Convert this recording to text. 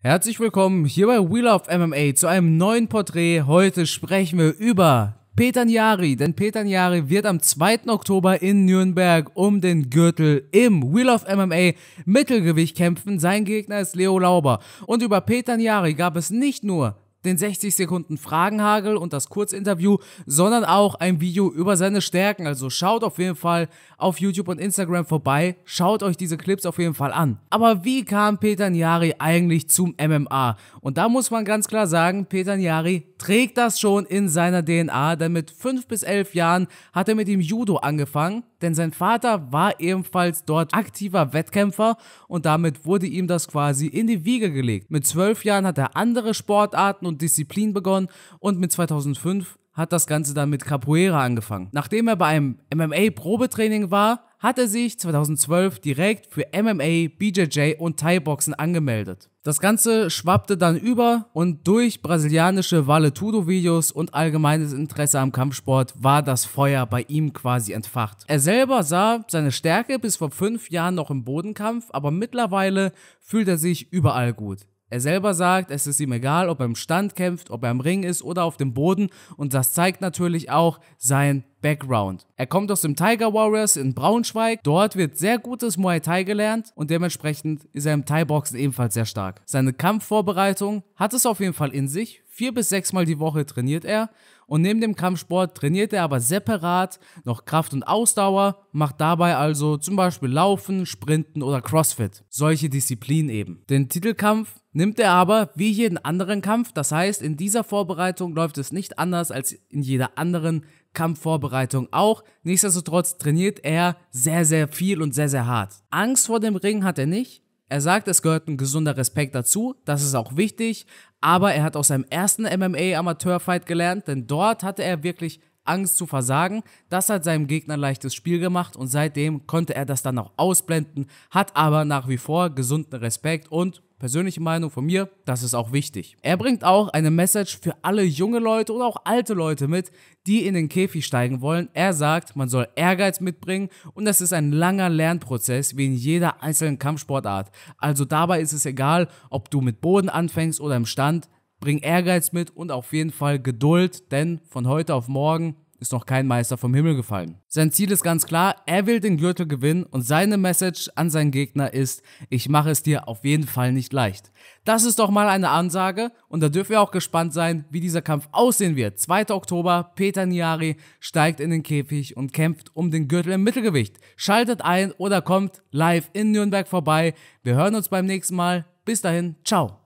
Herzlich willkommen hier bei Wheel of MMA zu einem neuen Porträt. Heute sprechen wir über Peter Njari, denn Peter Njari wird am 2. Oktober in Nürnberg um den Gürtel im Wheel of MMA Mittelgewicht kämpfen. Sein Gegner ist Leo Lauber. Und über Peter Njari gab es nicht nur den 60 Sekunden Fragenhagel und das Kurzinterview, sondern auch ein Video über seine Stärken. Also schaut auf jeden Fall auf YouTube und Instagram vorbei, schaut euch diese Clips auf jeden Fall an. Aber wie kam Peter Njari eigentlich zum MMA? Und da muss man ganz klar sagen, Peter Njari trägt das schon in seiner DNA, denn mit 5 bis 11 Jahren hat er mit dem Judo angefangen denn sein Vater war ebenfalls dort aktiver Wettkämpfer und damit wurde ihm das quasi in die Wiege gelegt. Mit zwölf Jahren hat er andere Sportarten und Disziplinen begonnen und mit 2005 hat das Ganze dann mit Capoeira angefangen. Nachdem er bei einem MMA-Probetraining war, hat er sich 2012 direkt für MMA, BJJ und Thai-Boxen angemeldet. Das Ganze schwappte dann über und durch brasilianische Vale-Tudo-Videos und allgemeines Interesse am Kampfsport war das Feuer bei ihm quasi entfacht. Er selber sah seine Stärke bis vor fünf Jahren noch im Bodenkampf, aber mittlerweile fühlt er sich überall gut. Er selber sagt, es ist ihm egal, ob er im Stand kämpft, ob er im Ring ist oder auf dem Boden und das zeigt natürlich auch sein Background. Er kommt aus dem Tiger Warriors in Braunschweig. Dort wird sehr gutes Muay Thai gelernt und dementsprechend ist er im Thai Boxen ebenfalls sehr stark. Seine Kampfvorbereitung hat es auf jeden Fall in sich Vier bis sechs Mal die Woche trainiert er und neben dem Kampfsport trainiert er aber separat noch Kraft und Ausdauer, macht dabei also zum Beispiel Laufen, Sprinten oder CrossFit. Solche Disziplinen eben. Den Titelkampf nimmt er aber wie jeden anderen Kampf, das heißt in dieser Vorbereitung läuft es nicht anders als in jeder anderen Kampfvorbereitung auch. Nichtsdestotrotz trainiert er sehr, sehr viel und sehr, sehr hart. Angst vor dem Ring hat er nicht. Er sagt, es gehört ein gesunder Respekt dazu, das ist auch wichtig, aber er hat aus seinem ersten MMA-Amateurfight gelernt, denn dort hatte er wirklich Angst zu versagen. Das hat seinem Gegner leichtes Spiel gemacht und seitdem konnte er das dann auch ausblenden, hat aber nach wie vor gesunden Respekt und persönliche Meinung von mir, das ist auch wichtig. Er bringt auch eine Message für alle junge Leute oder auch alte Leute mit, die in den Käfig steigen wollen. Er sagt, man soll Ehrgeiz mitbringen und das ist ein langer Lernprozess wie in jeder einzelnen Kampfsportart. Also dabei ist es egal, ob du mit Boden anfängst oder im Stand, bring Ehrgeiz mit und auf jeden Fall Geduld, denn von heute auf morgen ist noch kein Meister vom Himmel gefallen. Sein Ziel ist ganz klar, er will den Gürtel gewinnen und seine Message an seinen Gegner ist, ich mache es dir auf jeden Fall nicht leicht. Das ist doch mal eine Ansage und da dürfen wir auch gespannt sein, wie dieser Kampf aussehen wird. 2. Oktober, Peter Niari steigt in den Käfig und kämpft um den Gürtel im Mittelgewicht. Schaltet ein oder kommt live in Nürnberg vorbei. Wir hören uns beim nächsten Mal. Bis dahin, ciao.